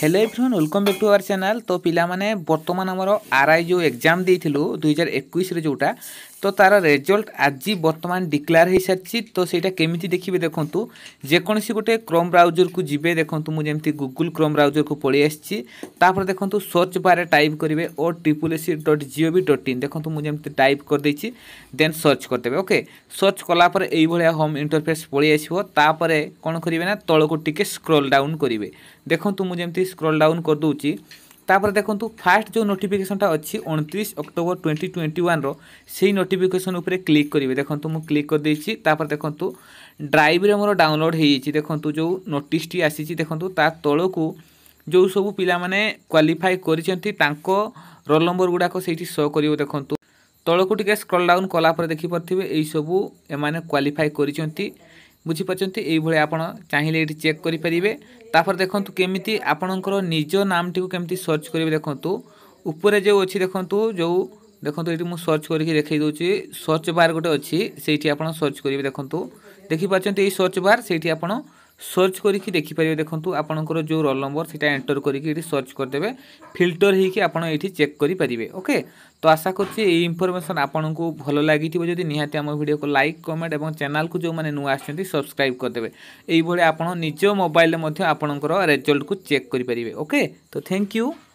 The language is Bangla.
hello everyone welcome back to our channel তো পিলা মানে বর্তমান আমার আর আই যে এক্সাম দিয়েছিল দুই হাজার একুশে যেটা তো তার রেজল্ট আজি বর্তমান ডিক্লেয়ার হয়ে সারিছি তো সেইটা কেমিতি দেখবে দেখুন যেকোনসি গোটে ক্রোম ব্রাউজর কু যাবে দেখুন মু যেমি গুগল ক্রোম ব্রাউজর কু পড়ে আসছি তাপরে দেখুন সর্চ বারে টাইপ করবে O triple S C dot gov dot in দেখুন মু যেমি টাইপ করেদেছি দেন সর্চ করদেবে ওকে সর্চ কলাপরে এইভাবে হোম ইন্টরফেস পড়ে আসব তাপরে কোণ করবে না তলকু টিকি স্ক্রোল ডাউন করবে দেখুন মু যেমি স্ক্রোল ডাউন করে দেছি তাপরে দেখুন ফার্স্ট যে নোটিফিকেসনটা অছি অনতিশ অক্টোবর টোয়েন্টি টোয়েন্টি ওয়ানর সেই নোটিফিকেসন উপরে ক্লিক করবে দেখুন মু ক্লিক করেদেছি তাপরে দেখুন ড্রাইভ্রে মোর ডাউনলোড হয়েছি দেখুন যে নোটিসটি আসিছি দেখুন তা তলকু যে সব পিলামানে কোয়ালিফাই করেছেন তাঁক রোল নম্বর গুড়াক সেইটি শো করব দেখুন তলকু টিকে স্ক্রল ডাউন কলাপরে দেখিপারে এইসবু এমানে কোয়ালিফাই করেছেন বুঝিপারছেন এইভাবে আপনার চাইলে এটি চেক করে পারে তাপরে দেখুন কেমিটি আপনার নিজ নামটি কেমি সর্চ করবে দেখুন উপরে যে অছি দেখুন যে দেখুন এটি মু সর্চ করি দেখাই দেছি সর্চ বার গোটে অছি সেইটি আপনার সর্চ করবে দেখুন দেখিপারছেন এই সর্চ বার সেইটি আপনার ସର୍ଚ୍ଚ କରିକି ଦେଖିପାରିବେ ଦେଖନ୍ତୁ ଆପଣଙ୍କର ଯେଉଁ ରୋଲ୍ ନମ୍ବର ସେଇଟା ଏଣ୍ଟର କରିକି ଏଠି ସର୍ଚ୍ଚ କରିଦେବେ ଫିଲ୍ଟର ହେଇକି ଆପଣ ଏଇଠି ଚେକ୍ କରିପାରିବେ ଓକେ ତ ଆଶା କରୁଛି ଏଇ ଇନଫର୍ମେସନ୍ ଆପଣଙ୍କୁ ଭଲ ଲାଗିଥିବ ଯଦି ନିହାତି ଆମ ଭିଡ଼ିଓକୁ ଲାଇକ୍ କମେଣ୍ଟ ଏବଂ ଚ୍ୟାନେଲକୁ ଯେଉଁମାନେ ନୂଆ ଆସିଛନ୍ତି ସବସ୍କ୍ରାଇବ୍ କରିଦେବେ ଏଇଭଳି ଆପଣ ନିଜ ମୋବାଇଲରେ ମଧ୍ୟ ଆପଣଙ୍କର ରେଜଲ୍ଟକୁ ଚେକ୍ କରିପାରିବେ ଓକେ ତ ଥ୍ୟାଙ୍କ ୟୁ